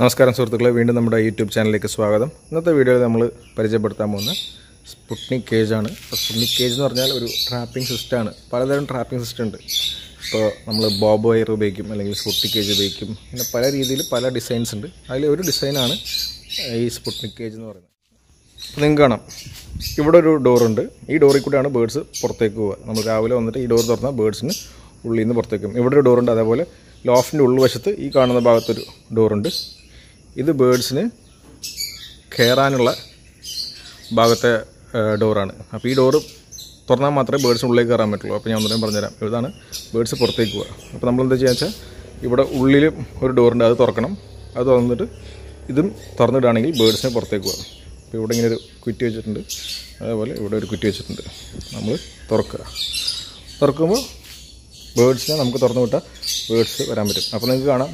നമസ്കാരം സുഹൃത്തുക്കളെ വീണ്ടും നമ്മുടെ യൂട്യൂബ് ചാനലിലേക്ക് സ്വാഗതം ഇന്നത്തെ വീഡിയോയിൽ നമ്മൾ പരിചയപ്പെടുത്താൻ പോകുന്ന സ്പുട്നിക് ആണ് അപ്പോൾ സ്പുട്നിക് കേജ് എന്ന് പറഞ്ഞാൽ ഒരു ട്രാപ്പിംഗ് സിസ്റ്റമാണ് പലതരം ട്രാപ്പിംഗ് സിസ്റ്റം ഉണ്ട് ഇപ്പോൾ നമ്മൾ ബോബ് വയർ ഉപയോഗിക്കും അല്ലെങ്കിൽ സ്പുട്നിക് കേജ് ഉപയോഗിക്കും പിന്നെ പല രീതിയിൽ പല ഡിസൈൻസ് ഉണ്ട് അതിൽ ഒരു ഡിസൈനാണ് ഈ സ്പുട്നിക് കേജ് എന്ന് പറയുന്നത് അപ്പോൾ നിങ്ങൾക്ക് കാണാം ഇവിടെ ഒരു ഡോറുണ്ട് ഈ ഡോറിൽ കൂടെയാണ് ബേഡ്സ് പുറത്തേക്ക് പോവുക നമ്മൾ രാവിലെ വന്നിട്ട് ഈ ഡോർ തുറന്നാൽ ബേഡ്സിന് ഉള്ളിൽ നിന്ന് പുറത്തേക്കും ഇവിടെ ഒരു ഡോറുണ്ട് അതേപോലെ ലോഫിൻ്റെ ഉൾവശത്ത് ഈ കാണുന്ന ഭാഗത്തൊരു ഡോറുണ്ട് ഇത് ബേഡ്സിന് കയറാനുള്ള ഭാഗത്തെ ഡോറാണ് അപ്പോൾ ഈ ഡോറ് തുറന്നാൽ മാത്രമേ ബേഡ്സ് ഉള്ളിലേക്ക് കയറാൻ പറ്റുള്ളൂ അപ്പോൾ ഞാൻ ഒന്നും പറഞ്ഞുതരാം ഇതാണ് ബേഡ്സ് പുറത്തേക്ക് പോവുക അപ്പോൾ നമ്മൾ എന്താ ചെയ്യുക വെച്ചാൽ ഇവിടെ ഉള്ളിൽ ഒരു ഡോറുണ്ട് അത് തുറക്കണം അത് തുറന്നിട്ട് ഇതും തുറന്നിടുകയാണെങ്കിൽ ബേഡ്സിനെ പുറത്തേക്ക് പോകാം അപ്പോൾ ഇവിടെ ഇങ്ങനെ ഒരു കുറ്റി വെച്ചിട്ടുണ്ട് അതേപോലെ ഇവിടെ ഒരു കുറ്റി വെച്ചിട്ടുണ്ട് നമ്മൾ തുറക്കുക തുറക്കുമ്പോൾ ബേഡ്സിനെ നമുക്ക് തുറന്നു വിട്ടാൽ ബേഡ്സ് വരാൻ പറ്റും അപ്പോൾ നിങ്ങൾക്ക് കാണാം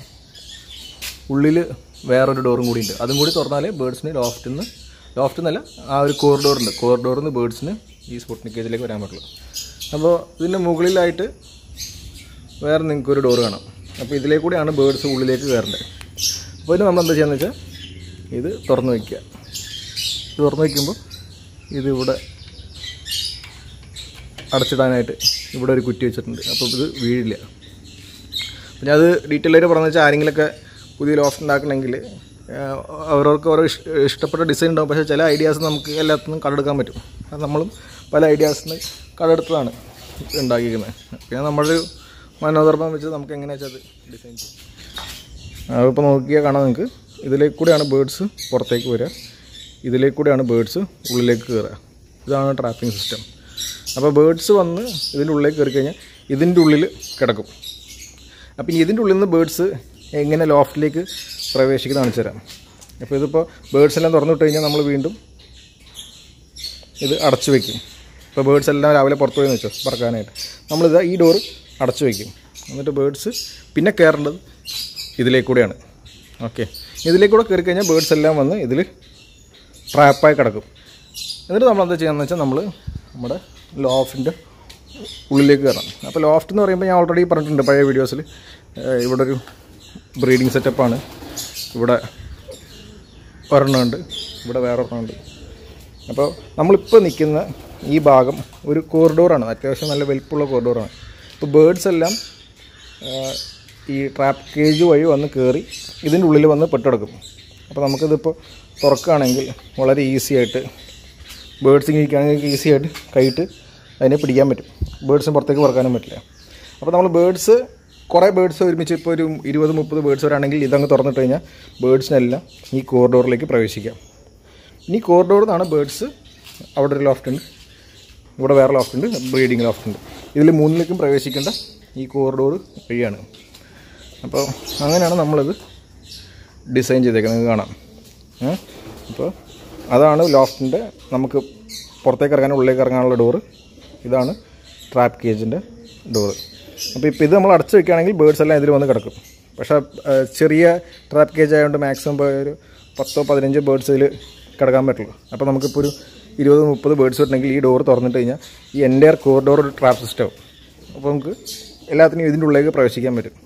ഉള്ളിൽ വേറൊരു ഡോറും കൂടി ഉണ്ട് അതും കൂടി തുറന്നാലേ ബേഡ്സിന് ലോഫ്റ്റ് നിന്ന് ലോഫ്റ്റ് എന്നല്ല ആ ഒരു കോറിഡോറുണ്ട് കോറിഡോറിൽ നിന്ന് ബേഡ്സിന് ഈ സ്പുട്നിക് കേജിലേക്ക് വരാൻ പറ്റുള്ളൂ അപ്പോൾ ഇതിൻ്റെ മുകളിലായിട്ട് വേറെ നിങ്ങൾക്കൊരു ഡോറ് കാണാം അപ്പോൾ ഇതിലേ കൂടിയാണ് ബേഡ്സ് ഉള്ളിലേക്ക് കയറേണ്ടത് അപ്പോൾ ഇത് നമ്മൾ എന്താ ചെയ്യുന്നത് വെച്ചാൽ ഇത് തുറന്ന് വയ്ക്കുക ഇത് തുറന്ന് വയ്ക്കുമ്പോൾ ഇത് ഇവിടെ അടച്ചിടാനായിട്ട് ഇവിടെ ഒരു കുറ്റി വെച്ചിട്ടുണ്ട് അപ്പോൾ ഇത് വീഴില്ല പിന്നെ അത് ഡീറ്റെയിൽ ആയിട്ട് പറഞ്ഞു വെച്ചാൽ ആരെങ്കിലൊക്കെ പുതിയ ലോഫ്റ്റ് ഉണ്ടാക്കണമെങ്കിൽ അവരവർക്ക് ഓരോ ഇഷ്ടപ്പെട്ട ഡിസൈൻ ഉണ്ടാവും പക്ഷേ ചില ഐഡിയാസ് നമുക്ക് എല്ലാത്തിനും കടെടുക്കാൻ പറ്റും അത് നമ്മളും പല ഐഡിയാസിന് കടെടുത്തതാണ് ഉണ്ടാക്കിയിരിക്കുന്നത് പിന്നെ നമ്മുടെ മനോധർമ്മം വെച്ച് നമുക്ക് വെച്ചാൽ അത് ഡിസൈൻ ചെയ്യും അതിപ്പോൾ നോക്കിയാൽ കാണാം നിങ്ങൾക്ക് ഇതിലേക്ക് കൂടെയാണ് ബേഡ്സ് പുറത്തേക്ക് വരിക ഇതിലേക്ക് കൂടെയാണ് ബേഡ്സ് ഉള്ളിലേക്ക് കയറുക ഇതാണ് ട്രാപ്പിംഗ് സിസ്റ്റം അപ്പോൾ ബേഡ്സ് വന്ന് ഇതിൻ്റെ ഉള്ളിലേക്ക് കയറി കഴിഞ്ഞാൽ ഇതിൻ്റെ ഉള്ളിൽ കിടക്കും അപ്പം ഇതിൻ്റെ ഉള്ളിൽ നിന്ന് ബേഡ്സ് എങ്ങനെ ലോഫ്റ്റിലേക്ക് പ്രവേശിക്കുന്ന കാണിച്ചു തരാം അപ്പോൾ ഇതിപ്പോൾ ബേഡ്സ് എല്ലാം തുറന്നിട്ട് കഴിഞ്ഞാൽ നമ്മൾ വീണ്ടും ഇത് അടച്ചു വയ്ക്കും ഇപ്പോൾ ബേഡ്സ് എല്ലാം രാവിലെ പുറത്തു പോയെന്ന് വെച്ചോ പറക്കാനായിട്ട് നമ്മളിത് ഈ ഡോറ് അടച്ചു വയ്ക്കും എന്നിട്ട് ബേഡ്സ് പിന്നെ കയറേണ്ടത് ഇതിലേക്കൂടെയാണ് ഓക്കെ ഇതിലേക്കൂടെ കയറി കഴിഞ്ഞാൽ ബേഡ്സ് എല്ലാം വന്ന് ഇതിൽ ട്രാപ്പായി കിടക്കും എന്നിട്ട് നമ്മളെന്താ ചെയ്യുകയെന്ന് വെച്ചാൽ നമ്മൾ നമ്മുടെ ലോഫ്റ്റിൻ്റെ ഉള്ളിലേക്ക് കയറണം അപ്പോൾ ലോഫ്റ്റ് എന്ന് പറയുമ്പോൾ ഞാൻ ഓൾറെഡി പറഞ്ഞിട്ടുണ്ട് പഴയ വീഡിയോസിൽ ഇവിടെ ഒരു ബ്രീഡിംഗ് സെറ്റപ്പാണ് ഇവിടെ ഒരെണ്ണമുണ്ട് ഇവിടെ വേറൊരെണ്ണമുണ്ട് അപ്പോൾ നമ്മളിപ്പോൾ നിൽക്കുന്ന ഈ ഭാഗം ഒരു കോറിഡോറാണ് അത്യാവശ്യം നല്ല വലിപ്പുള്ള കോറിഡോറാണ് അപ്പോൾ ബേഡ്സ് എല്ലാം ഈ ട്രാപ്പ് കേജ് വഴി വന്ന് കയറി ഇതിൻ്റെ ഉള്ളിൽ വന്ന് പെട്ടെടുക്കും അപ്പോൾ നമുക്കിതിപ്പോൾ തുറക്കുകയാണെങ്കിൽ വളരെ ഈസി ആയിട്ട് ബേഡ്സ് ഇങ്ങനെ ഈസി ആയിട്ട് കൈയിട്ട് അതിനെ പിടിക്കാൻ പറ്റും ബേഡ്സും പുറത്തേക്ക് പറക്കാനും പറ്റില്ല അപ്പോൾ നമ്മൾ ബേഡ്സ് കുറേ ബേഡ്സ് ഒരുമിച്ച് ഇപ്പോൾ ഒരു ഇരുപത് മുപ്പത് ബേഡ്സ് വരാണെങ്കിൽ ഇതങ്ങ് തുറന്നിട്ട് കഴിഞ്ഞാൽ ബേഡ്സിനെല്ലാം ഈ കോറിഡോറിലേക്ക് പ്രവേശിക്കാം ഇനി കോറിഡോറിൽ നിന്നാണ് ബേഡ്സ് അവിടെ ഒരു ലോഫ്റ്റ് ഉണ്ട് ഇവിടെ വേറെ ലോഫ്റ്റ് ഉണ്ട് ബ്രീഡിംഗ് ലോഫ്റ്റ് ഉണ്ട് ഇതിൽ മൂന്നിലേക്കും പ്രവേശിക്കേണ്ട ഈ കോറിഡോർ വഴിയാണ് അപ്പോൾ അങ്ങനെയാണ് നമ്മളത് ഡിസൈൻ ചെയ്തേക്കുന്നത് കാണാം അപ്പോൾ അതാണ് ലോഫ്റ്റിൻ്റെ നമുക്ക് പുറത്തേക്ക് ഇറങ്ങാനും ഉള്ളിലേക്ക് ഇറങ്ങാനുള്ള ഡോറ് ഇതാണ് ട്രാപ്പ് കേജിൻ്റെ ഡോറ് അപ്പോൾ ഇപ്പോൾ ഇത് നമ്മൾ അടച്ചു വെക്കുകയാണെങ്കിൽ ബേഡ്സ് എല്ലാം ഇതിൽ വന്ന് കിടക്കും പക്ഷേ ചെറിയ ട്രാപ്പ് കേജ് ആയതുകൊണ്ട് മാക്സിമം ഒരു പത്തോ പതിനഞ്ചോ ബേഡ്സ് ഇതിൽ കിടക്കാൻ പറ്റുള്ളൂ അപ്പോൾ നമുക്കിപ്പോൾ ഒരു ഇരുപത് മുപ്പത് ബേഡ്സ് വരണമെങ്കിൽ ഈ ഡോർ തുറന്നിട്ട് കഴിഞ്ഞാൽ ഈ എൻ്റെ കോറിഡോർ ഒരു ട്രാപ്പ് സിസ്റ്റം അപ്പോൾ നമുക്ക് എല്ലാത്തിനും ഇതിൻ്റെ ഉള്ളിലേക്ക് പ്രവേശിക്കാൻ പറ്റും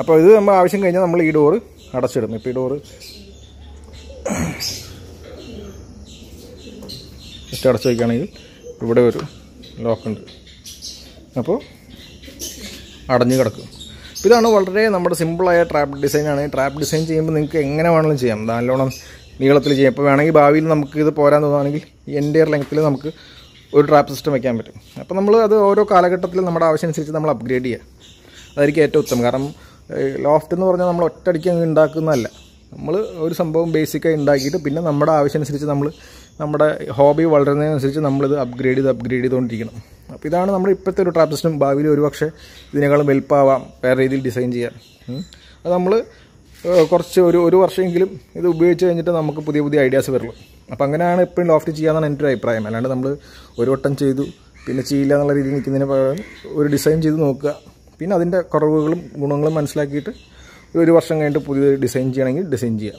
അപ്പോൾ ഇത് നമ്മൾ ആവശ്യം കഴിഞ്ഞാൽ നമ്മൾ ഈ ഡോറ് അടച്ചിടും ഇപ്പോൾ ഈ ഡോറ് ജസ്റ്റ് അടച്ചു വയ്ക്കുകയാണെങ്കിൽ ഇവിടെ ഒരു ലോക്കുണ്ട് അപ്പോൾ അടഞ്ഞു കിടക്കും ഇതാണ് വളരെ നമ്മുടെ സിമ്പിളായ ട്രാപ്പ് ഡിസൈനാണ് ട്രാപ്പ് ഡിസൈൻ ചെയ്യുമ്പോൾ നിങ്ങൾക്ക് എങ്ങനെ വേണമെങ്കിലും ചെയ്യാം നല്ലോണം നീളത്തിൽ ചെയ്യാം ഇപ്പോൾ വേണമെങ്കിൽ ഭാവിയിൽ നമുക്ക് ഇത് പോരാൻ തോന്നുകയാണെങ്കിൽ എൻ്റെ ലെങ്ത്തിൽ നമുക്ക് ഒരു ട്രാപ്പ് സിസ്റ്റം വെക്കാൻ പറ്റും അപ്പോൾ നമ്മൾ അത് ഓരോ കാലഘട്ടത്തിൽ നമ്മുടെ ആവശ്യമനുസരിച്ച് നമ്മൾ അപ്ഗ്രേഡ് ചെയ്യുക അതായിരിക്കും ഏറ്റവും ഉത്തമം കാരണം ലോഫ്റ്റ് എന്ന് പറഞ്ഞാൽ നമ്മൾ ഒറ്റയടിക്ക് ഉണ്ടാക്കുന്നതല്ല നമ്മൾ ഒരു സംഭവം ബേസിക്കായി ഉണ്ടാക്കിയിട്ട് പിന്നെ നമ്മുടെ ആവശ്യമനുസരിച്ച് നമ്മൾ നമ്മുടെ ഹോബി വളരുന്നതിനനുസരിച്ച് നമ്മളിത് അപ്ഗ്രേഡ് ചെയ്ത് അപ്ഗ്രേഡ് ചെയ്തുകൊണ്ടിരിക്കണം അപ്പോൾ ഇതാണ് നമ്മുടെ ഇപ്പോഴത്തെ ഒരു ട്രാപ്പ് സിസ്റ്റം ഭാവിയിൽ ഒരുപക്ഷെ ഇതിനേക്കാളും വെൽപ്പാവാം വേറെ രീതിയിൽ ഡിസൈൻ ചെയ്യാം അത് നമ്മൾ കുറച്ച് ഒരു ഒരു വർഷമെങ്കിലും ഇത് ഉപയോഗിച്ച് കഴിഞ്ഞിട്ട് നമുക്ക് പുതിയ പുതിയ ഐഡിയാസ് വരുള്ളൂ അപ്പോൾ അങ്ങനെയാണ് എപ്പോഴും ലോഫ്റ്റ് ചെയ്യാന്നാണ് എൻ്റെ ഒരു അഭിപ്രായം അല്ലാണ്ട് നമ്മൾ ഒരു വട്ടം ചെയ്തു പിന്നെ ചെയ്യില്ല എന്നുള്ള രീതിയിൽ നിൽക്കുന്നതിന് പകരം ഒരു ഡിസൈൻ ചെയ്ത് നോക്കുക പിന്നെ അതിൻ്റെ കുറവുകളും ഗുണങ്ങളും മനസ്സിലാക്കിയിട്ട് ഒരു വർഷം കഴിഞ്ഞിട്ട് പുതിയ ഡിസൈൻ ചെയ്യണമെങ്കിൽ ഡിസൈൻ ചെയ്യാം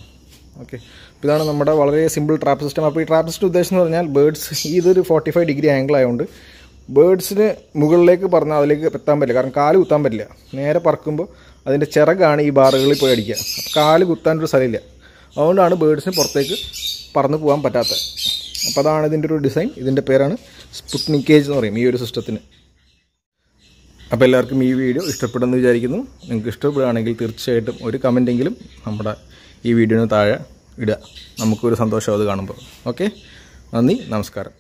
ഓക്കെ ഇതാണ് നമ്മുടെ വളരെ സിമ്പിൾ ട്രാപ്പ് സിസ്റ്റം അപ്പോൾ ഈ ട്രാപ്പ് സിസ്റ്റം ഉദ്ദേശം എന്ന് പറഞ്ഞാൽ ബേഡ്സ് ഇതൊരു ഫോർട്ടി ഫൈവ് ഡിഗ്രി ആംഗിൾ ആയതുകൊണ്ട് ബേഡ്സിന് മുകളിലേക്ക് പറഞ്ഞാൽ അതിലേക്ക് എത്താൻ പറ്റില്ല കാരണം കാല് കുത്താൻ പറ്റില്ല നേരെ പറക്കുമ്പോൾ അതിൻ്റെ ചിറകാണ് ഈ ബാറുകളിൽ പോയി അടിക്കുക അപ്പോൾ കാല് കുത്താനൊരു സ്ഥലമില്ല അതുകൊണ്ടാണ് ബേഡ്സിന് പുറത്തേക്ക് പറന്ന് പോകാൻ പറ്റാത്തത് അപ്പോൾ അതാണ് ഇതിൻ്റെ ഒരു ഡിസൈൻ ഇതിൻ്റെ പേരാണ് സ്പുട്നിക്കേജ് എന്ന് പറയും ഈ ഒരു സിസ്റ്റത്തിന് അപ്പോൾ എല്ലാവർക്കും ഈ വീഡിയോ ഇഷ്ടപ്പെടുമെന്ന് വിചാരിക്കുന്നു നിങ്ങൾക്ക് ഇഷ്ടപ്പെടുകയാണെങ്കിൽ തീർച്ചയായിട്ടും ഒരു കമൻറ്റെങ്കിലും നമ്മുടെ ഈ വീഡിയോന് താഴെ ഇടുക നമുക്കൊരു സന്തോഷം അത് കാണുമ്പോൾ ഓക്കെ നന്ദി നമസ്കാരം